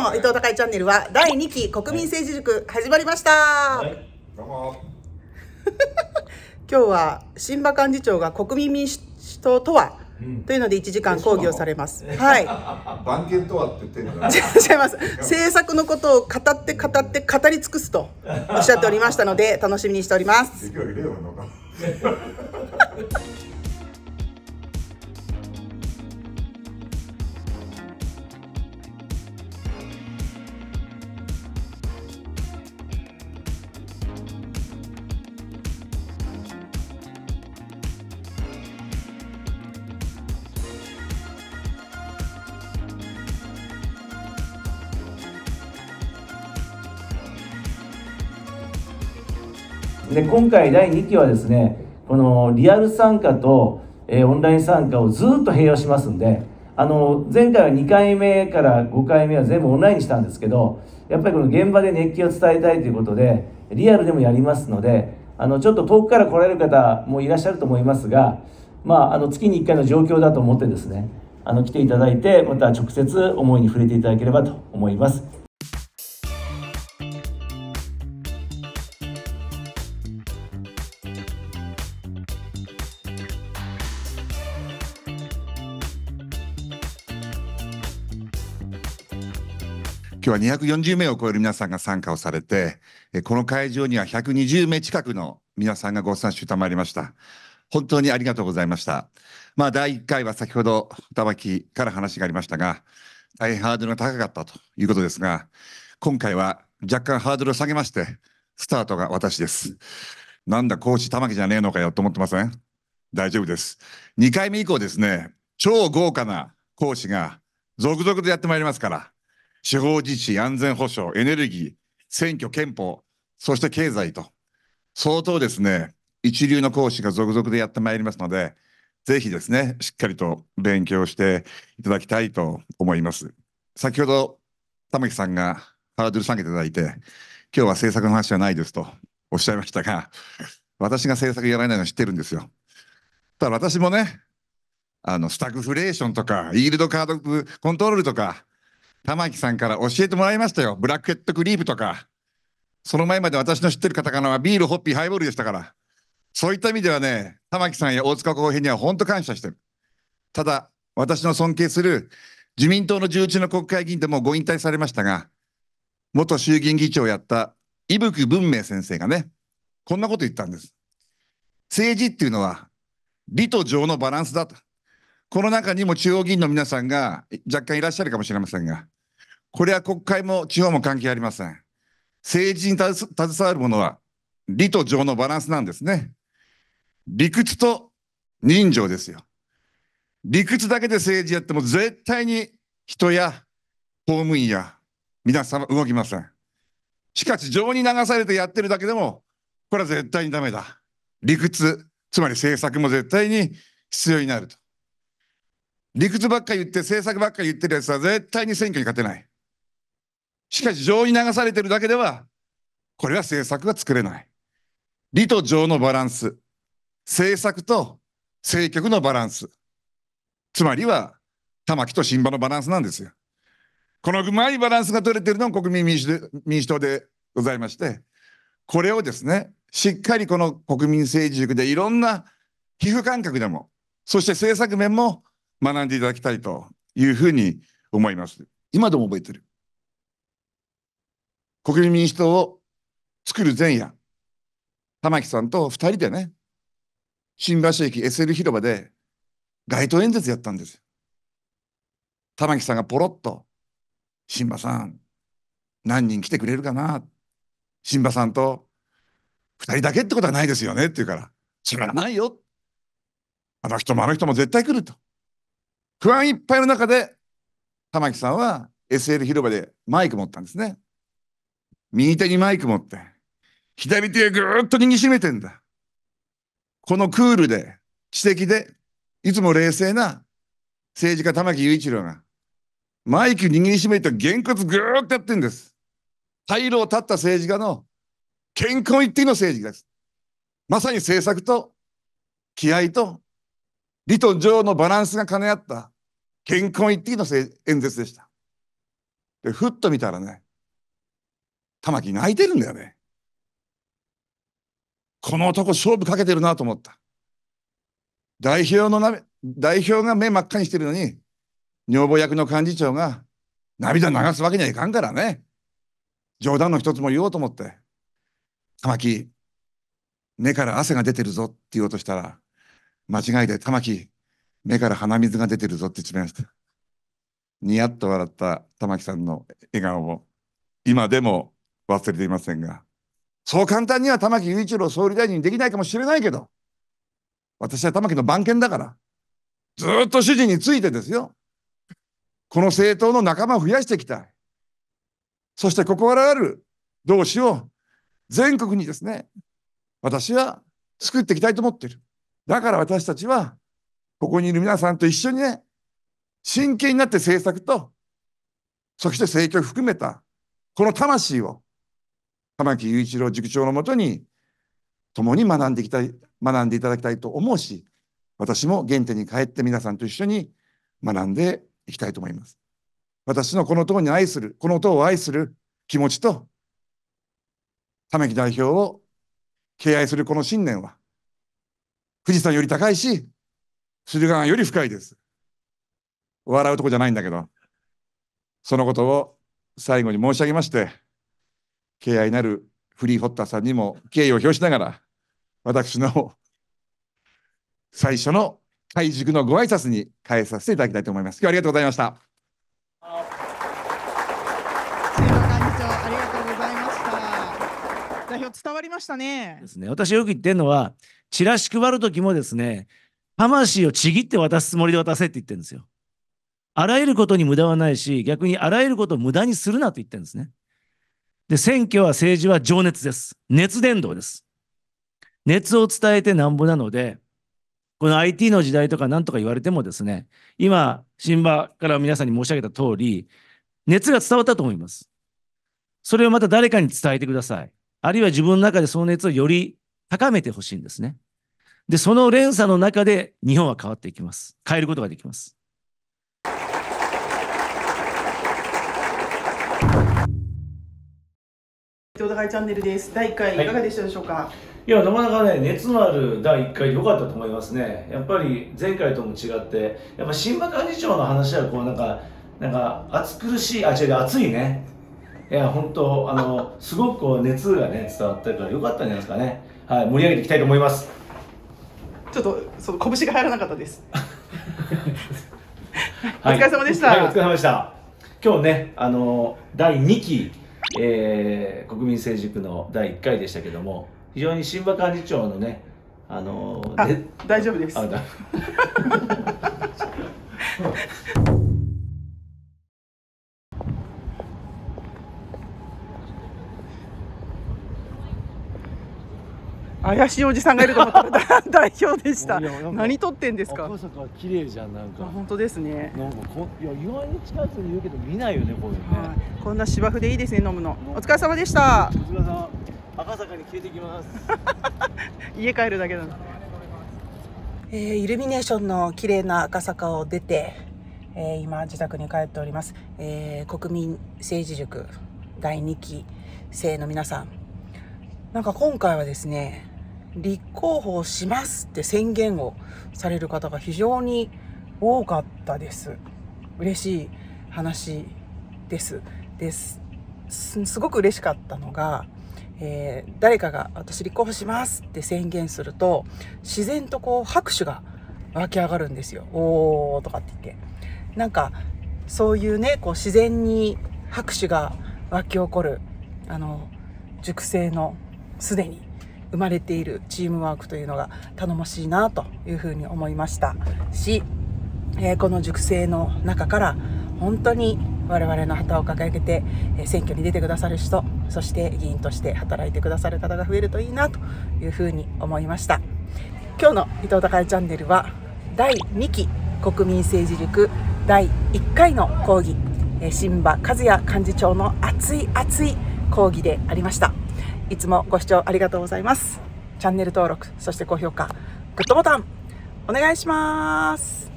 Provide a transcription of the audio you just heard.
どうも伊藤孝チャンネルは第2期国民政治塾始まりました、はい、どうも 今日は新馬幹事長が国民民主党とは、うん、というので1時間講義をされます。はい。番犬とはって言ってるの 違います。政策のことを語って語って語り尽くすとおっしゃっておりましたので楽しみにしております。で今回第2期はですねこのリアル参加と、えー、オンライン参加をずっと併用しますんであの前回は2回目から5回目は全部オンラインにしたんですけどやっぱりこの現場で熱気を伝えたいということでリアルでもやりますのであのちょっと遠くから来られる方もいらっしゃると思いますが、まあ、あの月に1回の状況だと思ってですねあの来ていただいてまた直接思いに触れていただければと思います。今日は240名を超える皆さんが参加をされて、この会場には120名近くの皆さんがご参集賜りました。本当にありがとうございました。まあ、第1回は先ほど、歌巻から話がありましたが、大変ハードルが高かったということですが、今回は若干ハードルを下げまして、スタートが私です。なんだ、講師玉木じゃねえのかよと思ってません大丈夫です。2回目以降ですね、超豪華な講師が続々とやってまいりますから、地方自治、安全保障、エネルギー、選挙、憲法、そして経済と、相当ですね、一流の講師が続々でやってまいりますので、ぜひですね、しっかりと勉強していただきたいと思います。先ほど、玉木さんがハードル下げていただいて、今日は政策の話はないですとおっしゃいましたが、私が政策やらないのは知ってるんですよ。ただ私もね、あの、スタグフレーションとか、イールドカードコントロールとか、玉木さんから教えてもらいましたよ。ブラッケットクリープとか。その前まで私の知ってるカタカナはビール、ホッピー、ハイボールでしたから。そういった意味ではね、玉木さんや大塚公平には本当感謝してる。ただ、私の尊敬する自民党の重鎮の国会議員でもご引退されましたが、元衆議院議長をやった伊吹文明先生がね、こんなこと言ったんです。政治っていうのは、理と情のバランスだと。この中にも中央議員の皆さんが若干いらっしゃるかもしれませんが、これは国会も地方も関係ありません。政治に携わるものは、理と情のバランスなんですね。理屈と人情ですよ。理屈だけで政治やっても絶対に人や公務員や皆様動きません。しかし情に流されてやってるだけでも、これは絶対にダメだ。理屈、つまり政策も絶対に必要になると。理屈ばっか言って政策ばっか言ってるやつは絶対に選挙に勝てない。しかし情に流されてるだけでは、これは政策が作れない。理と情のバランス、政策と政局のバランス、つまりは玉木と新馬のバランスなんですよ。このうまいバランスが取れてるのが国民民主民主党でございまして、これをですね、しっかりこの国民政治塾でいろんな皮膚感覚でも、そして政策面も学んでいただきたいというふうに思います。今でも覚えてる。国民民主党を作る前夜、玉木さんと2人でね、新橋駅 SL 広場で街頭演説やったんです。玉木さんがポロッと、新馬さん、何人来てくれるかな新馬さんと2人だけってことはないですよねって言うから、違らないよ。あの人もあの人も絶対来ると。不安いっぱいの中で、玉木さんは SL 広場でマイク持ったんですね。右手にマイク持って、左手をぐーっと握りしめてんだ。このクールで、知的で、いつも冷静な政治家玉木雄一郎が、マイク握りしめて、げんこつぐーっとやってんです。退路を立った政治家の、健康一定の政治家です。まさに政策と、気合と、理と情のバランスが兼ね合った健康一滴の演説でした。で、ふっと見たらね、玉木泣いてるんだよね。この男勝負かけてるなと思った。代表のな、代表が目真っ赤にしてるのに、女房役の幹事長が涙流すわけにはいかんからね。冗談の一つも言おうと思って、玉木、目から汗が出てるぞって言おうとしたら、間違いで、玉木、目から鼻水が出てるぞって言ってました。にやっと笑った玉木さんの笑顔を、今でも忘れていませんが、そう簡単には玉木雄一郎総理大臣にできないかもしれないけど、私は玉木の番犬だから、ずっと主人についてですよ。この政党の仲間を増やしていきたい。そしてここからある同志を全国にですね、私は作っていきたいと思っている。だから私たちは、ここにいる皆さんと一緒にね、真剣になって政策と、そして政教を含めた、この魂を、玉木雄一郎塾長のもとに、共に学んでいきたい、学んでいただきたいと思うし、私も原点に帰って皆さんと一緒に学んでいきたいと思います。私のこの党に愛する、この党を愛する気持ちと、玉木代表を敬愛するこの信念は、富士山より高いし、駿河湾より深いです。笑うとこじゃないんだけど、そのことを最後に申し上げまして、敬愛なるフリーホッターさんにも敬意を表しながら、私の最初の会塾のご挨拶に変えさせていただきたいと思います。今日はありがとうございました。代表伝わりましたね。ですね。私よく言ってるのは、チラシ配るときもですね、魂をちぎって渡すつもりで渡せって言ってるんですよ。あらゆることに無駄はないし、逆にあらゆることを無駄にするなと言ってるんですね。で、選挙は政治は情熱です。熱伝導です。熱を伝えてなんぼなので、この IT の時代とか何とか言われてもですね、今、新馬から皆さんに申し上げた通り、熱が伝わったと思います。それをまた誰かに伝えてください。あるいは自分の中でその熱をより高めてほしいんですね。で、その連鎖の中で日本は変わっていきます。変えることができます。伊高井チャンネルです。第1回いかがでしたでしょうか、はい、いや、なかなかね、熱のある第1回良かったと思いますね。やっぱり前回とも違って、やっぱ新馬幹事長の話はこうなんか、なんか暑苦しい、あ、違う、暑いね。いや本当あのすごく熱がね伝わってるからよかったんじゃないですかね。はい盛り上げていきたいと思います。ちょっとその拳が入らなかったです。お疲れ様でした、はい、はい。お疲れ様でした。今日ねあの第二期、えー、国民政治塾の第一回でしたけども非常に新馬幹事長のねあのあ大丈夫です。怪しいおじさんがいると思ったら 代表でした何撮ってんですか赤坂綺麗じゃんなんか本当ですねなんかこいや意に近いに言うけど見ないよねこういうね、こんな芝生でいいですね飲むのお疲れ様でしたお疲れ様赤坂に消えてきます 家帰るだけなのえー、イルミネーションの綺麗な赤坂を出て、えー、今自宅に帰っております、えー、国民政治塾第2期生の皆さんなんか今回はですね立候補しますって宣言をされる方が非常に多かったです。嬉しい話です。です。すごく嬉しかったのが、えー、誰かが私立候補しますって宣言すると、自然とこう拍手が湧き上がるんですよ。おーとかって言って。なんか、そういうね、こう自然に拍手が湧き起こる、あの、熟成のすでに生まれているチームワークというのが頼もしいなというふうに思いましたし、えー、この熟成の中から本当に我々の旗を掲げて選挙に出てくださる人そして議員として働いてくださる方が増えるといいなというふうに思いました今日の伊藤孝恵チャンネルは第2期国民政治力第1回の講義新馬和也幹事長の熱い熱い講義でありましたいつもご視聴ありがとうございます。チャンネル登録、そして高評価、グッドボタン、お願いします。